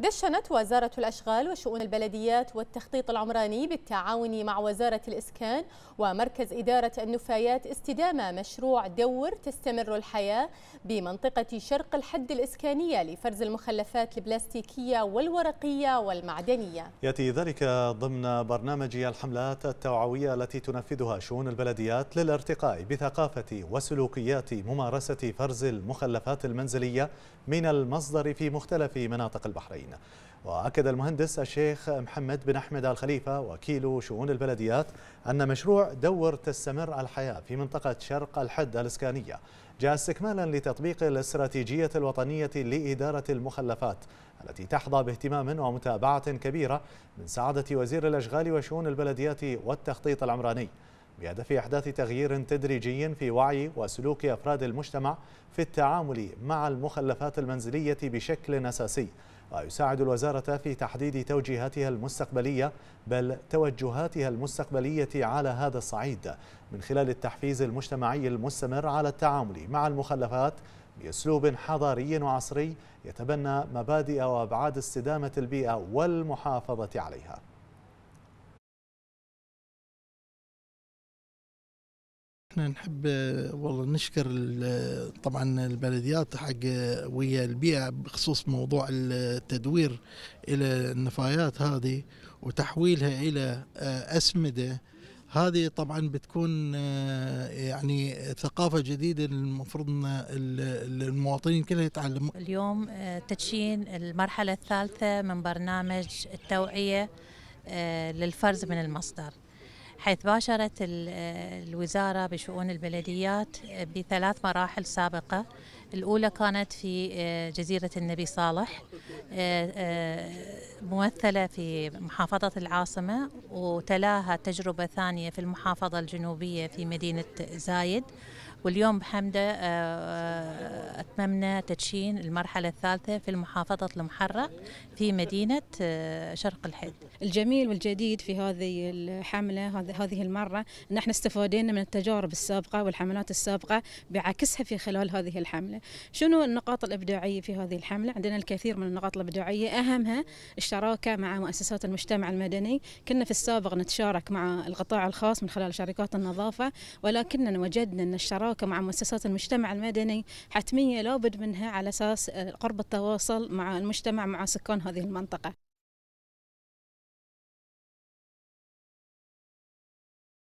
دشنت وزارة الأشغال وشؤون البلديات والتخطيط العمراني بالتعاون مع وزارة الإسكان ومركز إدارة النفايات استدامة مشروع دور تستمر الحياة بمنطقة شرق الحد الإسكانية لفرز المخلفات البلاستيكية والورقية والمعدنية يأتي ذلك ضمن برنامج الحملات التوعوية التي تنفذها شؤون البلديات للارتقاء بثقافة وسلوكيات ممارسة فرز المخلفات المنزلية من المصدر في مختلف مناطق البحرين الآخرين وأكد المهندس الشيخ محمد بن أحمد الخليفة وكيل شؤون البلديات أن مشروع دور تستمر الحياة في منطقة شرق الحد الإسكانية جاء استكمالا لتطبيق الاستراتيجية الوطنية لإدارة المخلفات التي تحظى باهتمام ومتابعة كبيرة من سعادة وزير الأشغال وشؤون البلديات والتخطيط العمراني بهدف إحداث تغيير تدريجي في وعي وسلوك أفراد المجتمع في التعامل مع المخلفات المنزلية بشكل أساسي ويساعد الوزارة في تحديد توجيهاتها المستقبلية بل توجهاتها المستقبلية على هذا الصعيد من خلال التحفيز المجتمعي المستمر على التعامل مع المخلفات بأسلوب حضاري وعصري يتبنى مبادئ وأبعاد استدامة البيئة والمحافظة عليها احنا نحب والله نشكر طبعا البلديات حق ويا البيئه بخصوص موضوع التدوير الى النفايات هذه وتحويلها الى اسمده هذه طبعا بتكون يعني ثقافه جديده المفروض ان المواطنين كلها يتعلموا اليوم تدشين المرحله الثالثه من برنامج التوعيه للفرز من المصدر حيث باشرت آه، الوزارة بشؤون البلديات آه، بثلاث مراحل سابقة الأولى كانت في آه، جزيرة النبي صالح ممثلة في محافظة العاصمة وتلاها تجربة ثانية في المحافظة الجنوبية في مدينة زايد واليوم بحمدة آه، آه، أتممنا تدشين المرحلة الثالثة في محافظة المحرق في مدينة آه، شرق الحد الجميل والجديد في هذه الحملة هذه المرة أن احنا من التجارب السابقة والحملات السابقة بعكسها في خلال هذه الحملة شنو النقاط الإبداعية في هذه الحملة عندنا الكثير من النقاط الإبداعية أهمها الشراكة مع مؤسسات المجتمع المدني كنا في السابق نتشارك مع القطاع الخاص من خلال شركات النظافة ولكننا وجدنا أن الشراكة الشراكة مع مؤسسات المجتمع المدني حتمية لابد منها على أساس آه، قرب التواصل مع المجتمع مع سكان هذه المنطقة